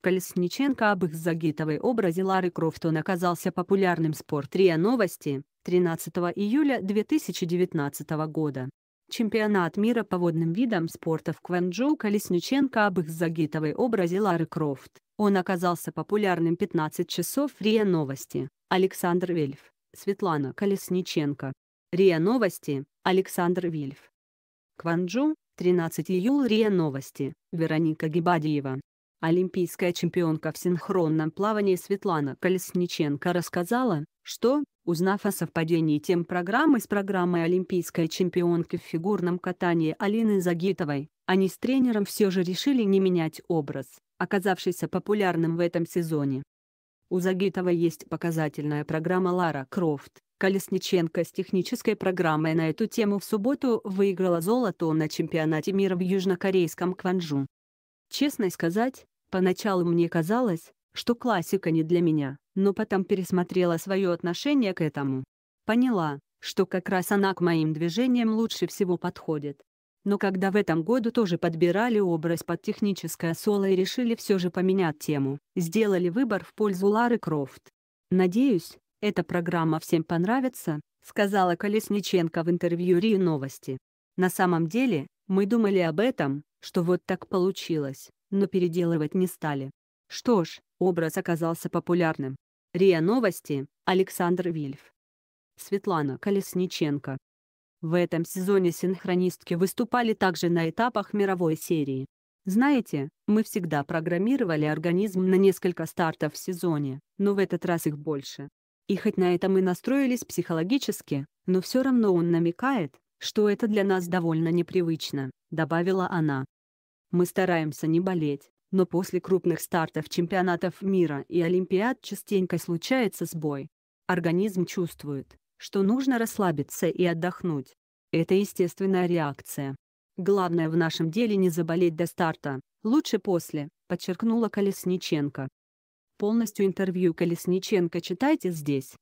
Колесниченко об их загитовой образе Лары Крофт он оказался популярным спорт РИА Новости 13 июля 2019 года. Чемпионат мира по водным видам спорта в Кванчжоу Колесниченко об их загитовой образе Лары Крофт. Он оказался популярным 15 часов РИА Новости. Александр Вельф, Светлана Колесниченко. РИА Новости, Александр Вельф Кванчжоу, 13 июля РИА Новости, Вероника Гибадиева. Олимпийская чемпионка в синхронном плавании Светлана Колесниченко рассказала, что, узнав о совпадении тем программы с программой олимпийской чемпионки в фигурном катании Алины Загитовой, они с тренером все же решили не менять образ, оказавшийся популярным в этом сезоне. У Загитовой есть показательная программа «Лара Крофт». Колесниченко с технической программой на эту тему в субботу выиграла золото на чемпионате мира в южнокорейском Кванжу. Честно сказать, Поначалу мне казалось, что классика не для меня, но потом пересмотрела свое отношение к этому. Поняла, что как раз она к моим движениям лучше всего подходит. Но когда в этом году тоже подбирали образ под техническое соло и решили все же поменять тему, сделали выбор в пользу Лары Крофт. «Надеюсь, эта программа всем понравится», — сказала Колесниченко в интервью РИА Новости. На самом деле, мы думали об этом, что вот так получилось но переделывать не стали. Что ж, образ оказался популярным. РИА Новости, Александр Вильф. Светлана Колесниченко. В этом сезоне синхронистки выступали также на этапах мировой серии. Знаете, мы всегда программировали организм на несколько стартов в сезоне, но в этот раз их больше. И хоть на это мы настроились психологически, но все равно он намекает, что это для нас довольно непривычно, добавила она. Мы стараемся не болеть, но после крупных стартов чемпионатов мира и Олимпиад частенько случается сбой. Организм чувствует, что нужно расслабиться и отдохнуть. Это естественная реакция. Главное в нашем деле не заболеть до старта, лучше после, подчеркнула Колесниченко. Полностью интервью Колесниченко читайте здесь.